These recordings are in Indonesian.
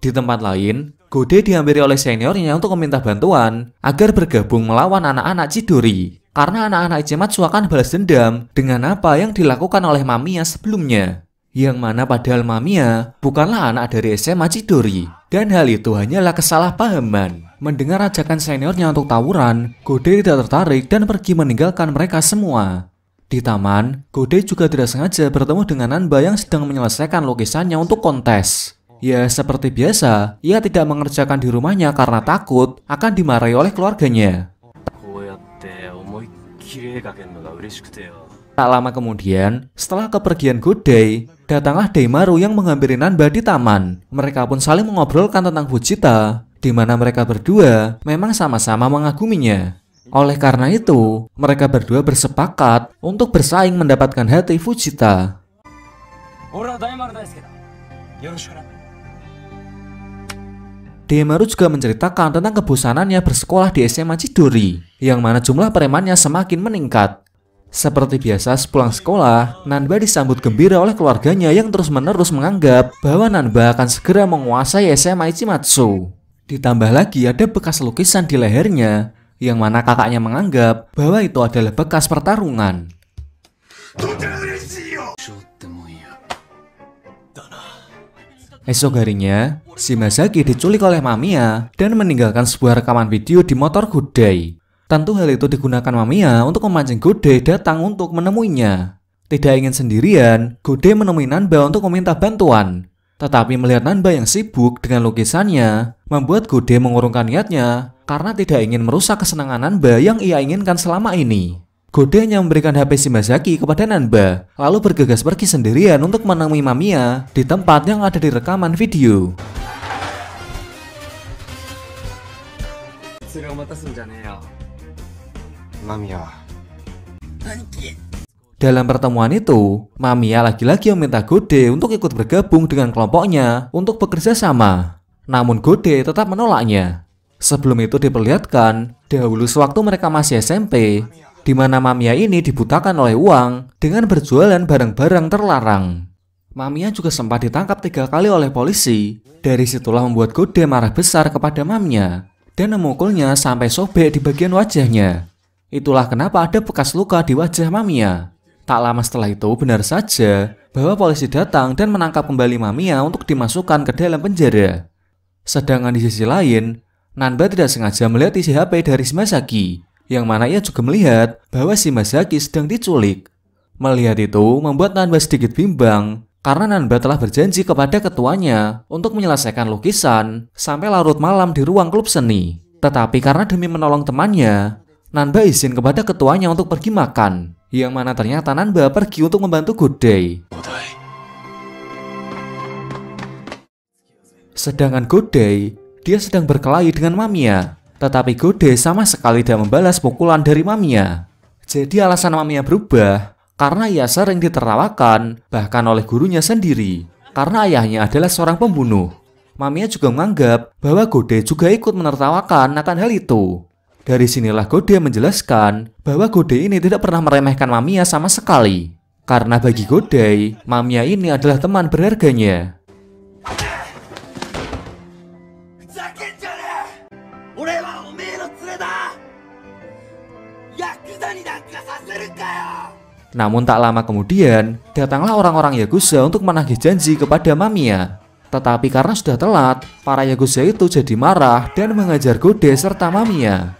Di tempat lain, Gode dihampiri oleh seniornya untuk meminta bantuan agar bergabung melawan anak-anak Chidori. Karena anak-anak Ichimatsu akan balas dendam dengan apa yang dilakukan oleh Mamiya sebelumnya. Yang mana padahal Mamiya bukanlah anak dari SMA Chidori. Dan hal itu hanyalah kesalahpahaman. Mendengar ajakan seniornya untuk tawuran, Gode tidak tertarik dan pergi meninggalkan mereka semua. Di taman, Gode juga tidak sengaja bertemu dengan Nanba yang sedang menyelesaikan lukisannya untuk kontes. Ya, seperti biasa, ia tidak mengerjakan di rumahnya karena takut akan dimarahi oleh keluarganya. Tak lama kemudian, setelah kepergian Godai, datanglah Daimaru yang menghampiri Nanba di taman. Mereka pun saling mengobrolkan tentang Fujita, di mana mereka berdua memang sama-sama mengaguminya. Oleh karena itu, mereka berdua bersepakat untuk bersaing mendapatkan hati Fujita. Ora Daimaru Demaru juga menceritakan tentang kebosanannya bersekolah di SMA Ciduri, yang mana jumlah premannya semakin meningkat. Seperti biasa sepulang sekolah, Nanba disambut gembira oleh keluarganya yang terus-menerus menganggap bahwa Nanba akan segera menguasai SMA Ichimatsu. Ditambah lagi ada bekas lukisan di lehernya, yang mana kakaknya menganggap bahwa itu adalah bekas pertarungan. Esok harinya, si Masaki diculik oleh Mamiya dan meninggalkan sebuah rekaman video di motor Gudai. Tentu hal itu digunakan Mamiya untuk memancing Gudai datang untuk menemuinya. Tidak ingin sendirian, Gudai menemui Nanba untuk meminta bantuan. Tetapi melihat Nanba yang sibuk dengan lukisannya, membuat Gudai mengurungkan niatnya karena tidak ingin merusak kesenangan Nanba yang ia inginkan selama ini. Gode hanya memberikan HP Shimazaki kepada Nanba, lalu bergegas pergi sendirian untuk menemui Mamiya di tempat yang ada di rekaman video. Dalam pertemuan itu, Mamiya lagi-lagi meminta Gode untuk ikut bergabung dengan kelompoknya untuk bekerja sama. Namun Gode tetap menolaknya. Sebelum itu diperlihatkan, dahulu sewaktu mereka masih SMP, di mana Mamia ini dibutakan oleh uang dengan berjualan barang-barang terlarang. Mamia juga sempat ditangkap tiga kali oleh polisi. Dari situlah membuat Gode marah besar kepada Mamiya dan memukulnya sampai sobek di bagian wajahnya. Itulah kenapa ada bekas luka di wajah Mamia. Tak lama setelah itu benar saja bahwa polisi datang dan menangkap kembali Mamia untuk dimasukkan ke dalam penjara. Sedangkan di sisi lain, Nanba tidak sengaja melihat isi HP dari Shimasaki yang mana ia juga melihat bahwa si Masaki sedang diculik. Melihat itu membuat Nanba sedikit bimbang karena Nanba telah berjanji kepada ketuanya untuk menyelesaikan lukisan sampai larut malam di ruang klub seni. Tetapi karena demi menolong temannya, Nanba izin kepada ketuanya untuk pergi makan, yang mana ternyata Nanba pergi untuk membantu Good Day. Sedangkan Good Day, dia sedang berkelahi dengan Mamiya tetapi Gode sama sekali tidak membalas pukulan dari Mamiya. Jadi alasan Mamiya berubah karena ia sering diterawakan bahkan oleh gurunya sendiri karena ayahnya adalah seorang pembunuh. Mamiya juga menganggap bahwa Gode juga ikut menertawakan akan hal itu. Dari sinilah Gode menjelaskan bahwa Gode ini tidak pernah meremehkan Mamiya sama sekali. Karena bagi Gode, Mamiya ini adalah teman berharganya. Namun tak lama kemudian, datanglah orang-orang Yakuza untuk menagih janji kepada Mamiya. Tetapi karena sudah telat, para Yakuza itu jadi marah dan mengajar Gode serta Mamiya.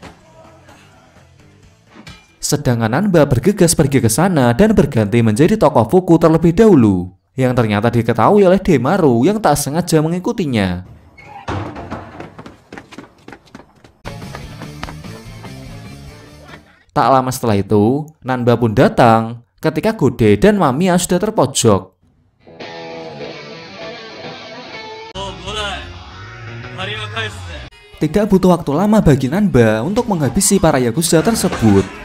Sedangkan Anba bergegas pergi ke sana dan berganti menjadi tokoh Fuku terlebih dahulu, yang ternyata diketahui oleh Demaru yang tak sengaja mengikutinya. Tak lama setelah itu, Nanba pun datang ketika Gode dan Mamiya sudah terpojok. Tidak butuh waktu lama bagi Nanba untuk menghabisi para Yakuza tersebut.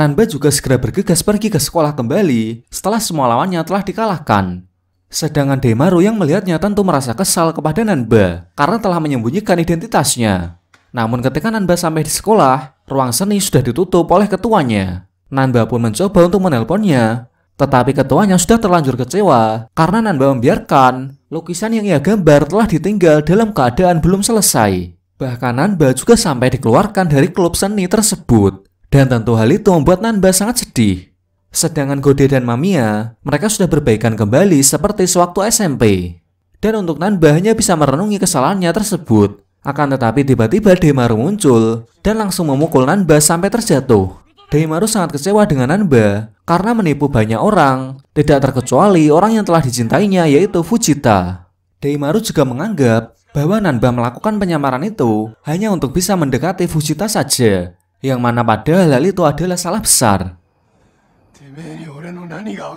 Nanba juga segera bergegas pergi ke sekolah kembali setelah semua lawannya telah dikalahkan. Sedangkan Demaru yang melihatnya tentu merasa kesal kepada Nanba karena telah menyembunyikan identitasnya. Namun ketika Nanba sampai di sekolah, ruang seni sudah ditutup oleh ketuanya. Nanba pun mencoba untuk menelponnya, tetapi ketuanya sudah terlanjur kecewa karena Nanba membiarkan lukisan yang ia gambar telah ditinggal dalam keadaan belum selesai. Bahkan Nanba juga sampai dikeluarkan dari klub seni tersebut dan tentu hal itu membuat Nanba sangat sedih. Sedangkan Gode dan Mamiya, mereka sudah berbaikan kembali seperti sewaktu SMP. Dan untuk Nanba hanya bisa merenungi kesalahannya tersebut. Akan tetapi tiba-tiba Demaru muncul dan langsung memukul Nanba sampai terjatuh. Demaru sangat kecewa dengan Nanba karena menipu banyak orang, tidak terkecuali orang yang telah dicintainya yaitu Fujita. Demaru juga menganggap bahwa Nanba melakukan penyamaran itu hanya untuk bisa mendekati Fujita saja yang mana padahal hal itu adalah salah besar. Ya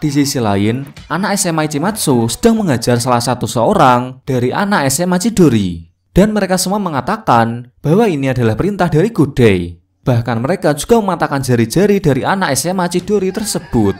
Di sisi lain, anak SMA Ichimatsu sedang mengajar salah satu seorang dari anak SMA Chidori. Dan mereka semua mengatakan bahwa ini adalah perintah dari Gudei. Bahkan mereka juga mematahkan jari-jari dari anak SMA Chidori tersebut.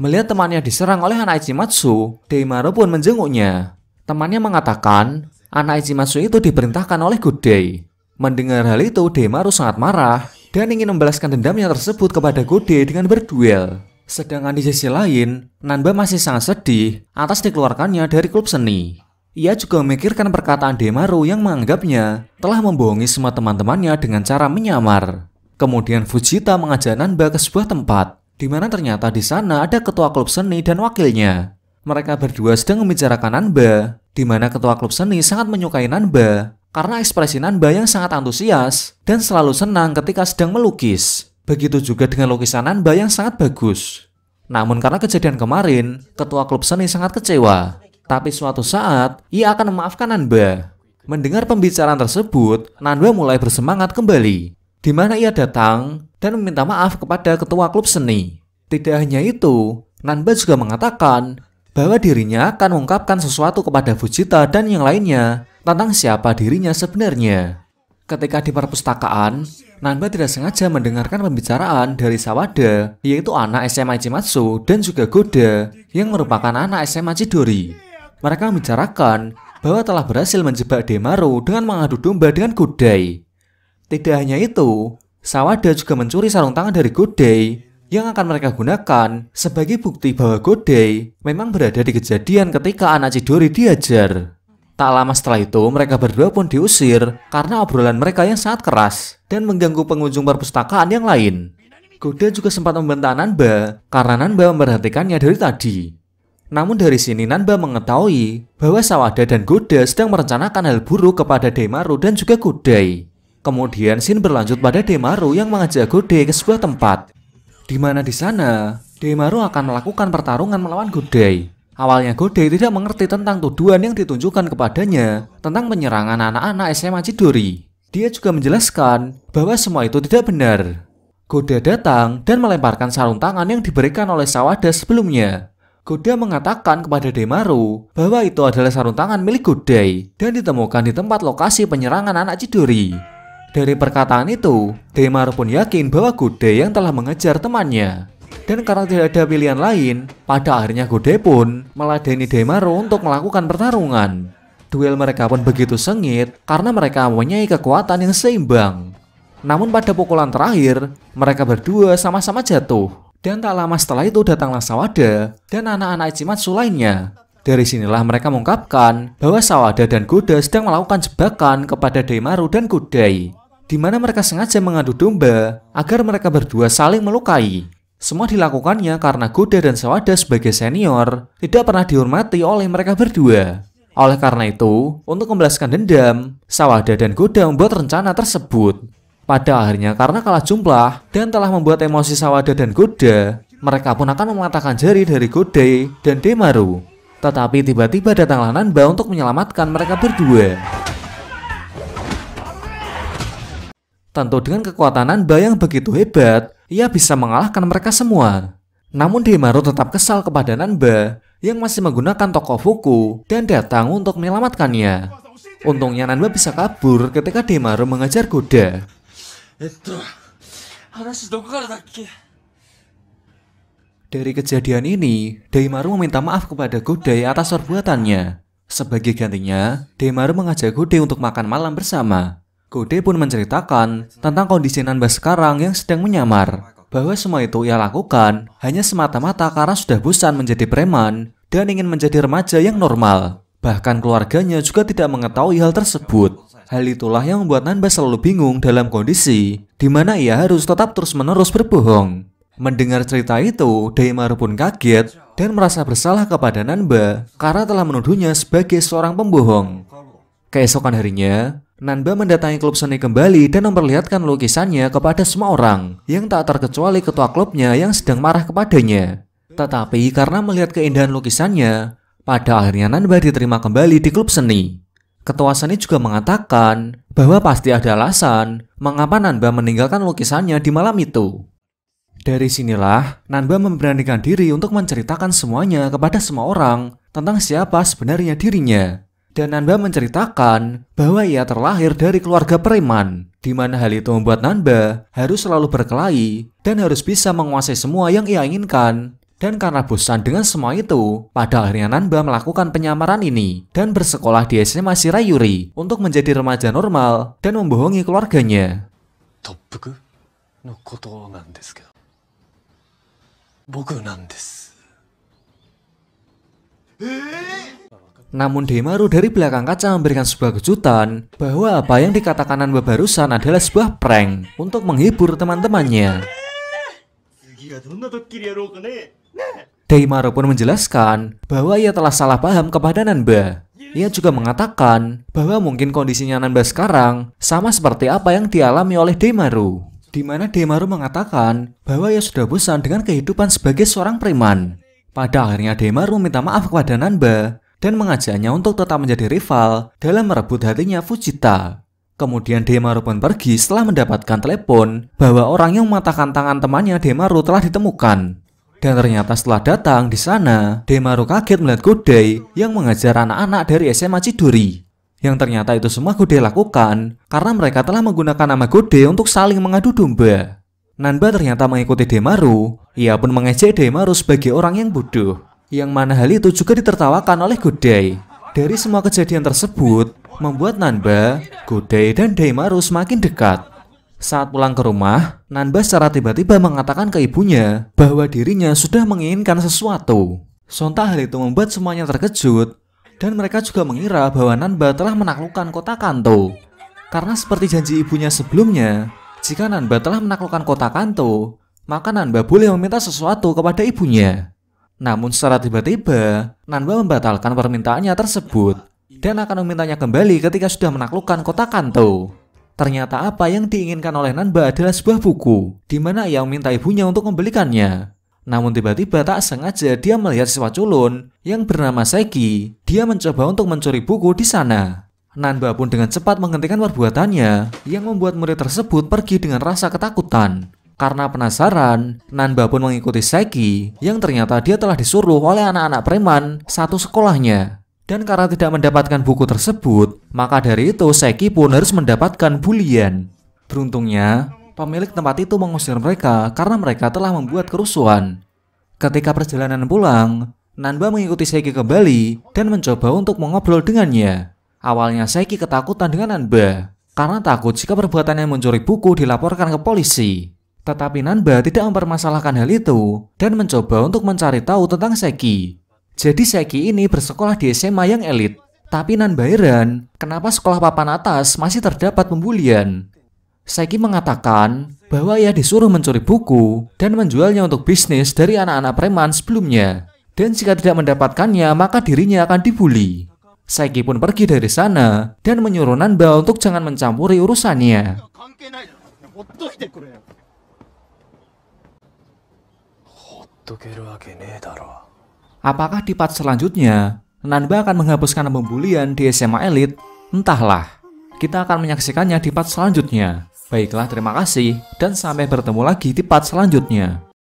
Melihat temannya diserang oleh anak Ichimatsu, Deimaru pun menjenguknya. Temannya mengatakan, anak Ichimatsu itu diperintahkan oleh Gudei. Mendengar hal itu, Deimaru sangat marah dan ingin membalaskan dendamnya tersebut kepada Gudei dengan berduel. Sedangkan di sisi lain, Nanba masih sangat sedih atas dikeluarkannya dari klub seni. Ia juga memikirkan perkataan Demaru yang menganggapnya telah membohongi semua teman-temannya dengan cara menyamar. Kemudian Fujita mengajak Nanba ke sebuah tempat di mana ternyata di sana ada ketua klub seni dan wakilnya. Mereka berdua sedang membicarakan Nanba, di mana ketua klub seni sangat menyukai Nanba karena ekspresi Nanba yang sangat antusias dan selalu senang ketika sedang melukis. Begitu juga dengan lukisan Nanba yang sangat bagus. Namun karena kejadian kemarin, ketua klub seni sangat kecewa. Tapi suatu saat, ia akan memaafkan Nanba. Mendengar pembicaraan tersebut, Nanba mulai bersemangat kembali. Di mana ia datang, dan meminta maaf kepada ketua klub seni. Tidak hanya itu, Nanba juga mengatakan bahwa dirinya akan mengungkapkan sesuatu kepada Fujita dan yang lainnya tentang siapa dirinya sebenarnya. Ketika di perpustakaan, Nanba tidak sengaja mendengarkan pembicaraan dari Sawada, yaitu anak SMA Cimatsu dan juga Goda, yang merupakan anak SMA Cidori. Mereka membicarakan bahwa telah berhasil menjebak Demaru dengan mengadu domba dengan Kudai. Tidak hanya itu, Sawada juga mencuri sarung tangan dari Godai yang akan mereka gunakan sebagai bukti bahwa Godai memang berada di kejadian ketika anak Chidori diajar. Tak lama setelah itu, mereka berdua pun diusir karena obrolan mereka yang sangat keras dan mengganggu pengunjung perpustakaan yang lain. Goda juga sempat membentak Nanba karena Nanba memperhatikannya dari tadi. Namun dari sini Nanba mengetahui bahwa Sawada dan Goda sedang merencanakan hal buruk kepada Demaru dan juga Godai. Kemudian Shin berlanjut pada Demaru yang mengajak Gode ke sebuah tempat. Di mana di sana, Demaru akan melakukan pertarungan melawan Godai. Awalnya Godai tidak mengerti tentang tuduhan yang ditunjukkan kepadanya tentang penyerangan anak-anak SMA Cidori. Dia juga menjelaskan bahwa semua itu tidak benar. Goda datang dan melemparkan sarung tangan yang diberikan oleh Sawada sebelumnya. Goda mengatakan kepada Demaru bahwa itu adalah sarung tangan milik Godai dan ditemukan di tempat lokasi penyerangan anak Cidori. Dari perkataan itu, Demar pun yakin bahwa Gude yang telah mengejar temannya. Dan karena tidak ada pilihan lain, pada akhirnya Gude pun meladeni Demaro untuk melakukan pertarungan. Duel mereka pun begitu sengit karena mereka mempunyai kekuatan yang seimbang. Namun pada pukulan terakhir, mereka berdua sama-sama jatuh. Dan tak lama setelah itu datanglah Sawada dan anak-anak Ichimatsu lainnya. Dari sinilah mereka mengungkapkan bahwa Sawada dan Gude sedang melakukan jebakan kepada Demaru dan Gudei di mana mereka sengaja mengadu domba agar mereka berdua saling melukai. Semua dilakukannya karena Goda dan Sawada sebagai senior tidak pernah dihormati oleh mereka berdua. Oleh karena itu, untuk membalaskan dendam, Sawada dan Goda membuat rencana tersebut. Pada akhirnya karena kalah jumlah dan telah membuat emosi Sawada dan Goda, mereka pun akan mematahkan jari dari Godai dan Demaru. Tetapi tiba-tiba datanglah Nanba untuk menyelamatkan mereka berdua. Tentu dengan kekuatanan Anba yang begitu hebat, ia bisa mengalahkan mereka semua. Namun Demaru tetap kesal kepada Nanba yang masih menggunakan tokoh Fuku dan datang untuk menyelamatkannya. Untungnya Nanba bisa kabur ketika Demaru mengejar Goda. Dari kejadian ini, Daimaru meminta maaf kepada Godai atas perbuatannya. Sebagai gantinya, Daimaru mengajak Godai untuk makan malam bersama. Gode pun menceritakan tentang kondisi Nanba sekarang yang sedang menyamar, bahwa semua itu ia lakukan hanya semata-mata karena sudah bosan menjadi preman dan ingin menjadi remaja yang normal. Bahkan keluarganya juga tidak mengetahui hal tersebut. Hal itulah yang membuat Nanba selalu bingung dalam kondisi di mana ia harus tetap terus-menerus berbohong. Mendengar cerita itu, Daimaru pun kaget dan merasa bersalah kepada Nanba karena telah menuduhnya sebagai seorang pembohong. Keesokan harinya, Nanba mendatangi klub seni kembali dan memperlihatkan lukisannya kepada semua orang, yang tak terkecuali ketua klubnya yang sedang marah kepadanya. Tetapi karena melihat keindahan lukisannya, pada akhirnya Nanba diterima kembali di klub seni. Ketua seni juga mengatakan bahwa pasti ada alasan mengapa Nanba meninggalkan lukisannya di malam itu. Dari sinilah, Nanba memberanikan diri untuk menceritakan semuanya kepada semua orang tentang siapa sebenarnya dirinya. Dan Nanba menceritakan bahwa ia terlahir dari keluarga preman, di mana hal itu membuat Nanba harus selalu berkelahi dan harus bisa menguasai semua yang ia inginkan. Dan karena bosan dengan semua itu, pada akhirnya Nanba melakukan penyamaran ini dan bersekolah di SMA Shirayuri untuk menjadi remaja normal dan membohongi keluarganya. Boku namun Demaru dari belakang kaca memberikan sebuah kejutan bahwa apa yang dikatakan Anba barusan adalah sebuah prank untuk menghibur teman-temannya. Daimaru pun menjelaskan bahwa ia telah salah paham kepada Nanba. Ia juga mengatakan bahwa mungkin kondisinya Nanba sekarang sama seperti apa yang dialami oleh Daimaru. Di mana Daimaru mengatakan bahwa ia sudah bosan dengan kehidupan sebagai seorang preman. Pada akhirnya Daimaru meminta maaf kepada Nanba dan mengajaknya untuk tetap menjadi rival dalam merebut hatinya Fujita. Kemudian Demaru pun pergi setelah mendapatkan telepon bahwa orang yang mematahkan tangan temannya Demaru telah ditemukan. Dan ternyata setelah datang di sana, Demaru kaget melihat Godai yang mengajar anak-anak dari SMA Ciduri. Yang ternyata itu semua Godai lakukan karena mereka telah menggunakan nama Godai untuk saling mengadu domba. Nanba ternyata mengikuti Demaru, ia pun mengejek Demaru sebagai orang yang bodoh yang mana hal itu juga ditertawakan oleh Godai. Dari semua kejadian tersebut, membuat Nanba, Godai, dan Daimaru semakin dekat. Saat pulang ke rumah, Nanba secara tiba-tiba mengatakan ke ibunya bahwa dirinya sudah menginginkan sesuatu. Sontak hal itu membuat semuanya terkejut, dan mereka juga mengira bahwa Nanba telah menaklukkan kota Kanto. Karena seperti janji ibunya sebelumnya, jika Nanba telah menaklukkan kota Kanto, maka Nanba boleh meminta sesuatu kepada ibunya. Namun secara tiba-tiba, Nanba membatalkan permintaannya tersebut dan akan memintanya kembali ketika sudah menaklukkan kota Kanto. Ternyata apa yang diinginkan oleh Nanba adalah sebuah buku, di mana ia meminta ibunya untuk membelikannya. Namun tiba-tiba tak sengaja dia melihat siswa culun yang bernama Seki. Dia mencoba untuk mencuri buku di sana. Nanba pun dengan cepat menghentikan perbuatannya yang membuat murid tersebut pergi dengan rasa ketakutan. Karena penasaran, Nanba pun mengikuti Seki yang ternyata dia telah disuruh oleh anak-anak preman satu sekolahnya. Dan karena tidak mendapatkan buku tersebut, maka dari itu Seki pun harus mendapatkan bulian. Beruntungnya, pemilik tempat itu mengusir mereka karena mereka telah membuat kerusuhan. Ketika perjalanan pulang, Nanba mengikuti Seki kembali dan mencoba untuk mengobrol dengannya. Awalnya Seki ketakutan dengan Nanba karena takut jika perbuatannya mencuri buku dilaporkan ke polisi. Tetapi Nanba tidak mempermasalahkan hal itu dan mencoba untuk mencari tahu tentang Seki. Jadi Seki ini bersekolah di SMA yang elit. Tapi Nanba heran, kenapa sekolah papan atas masih terdapat pembulian? Seki mengatakan bahwa ia disuruh mencuri buku dan menjualnya untuk bisnis dari anak-anak preman sebelumnya. Dan jika tidak mendapatkannya, maka dirinya akan dibully. Seki pun pergi dari sana dan menyuruh Nanba untuk jangan mencampuri urusannya. Apakah di part selanjutnya, Nanba akan menghapuskan pembulian di SMA elit? Entahlah. Kita akan menyaksikannya di part selanjutnya. Baiklah, terima kasih dan sampai bertemu lagi di part selanjutnya.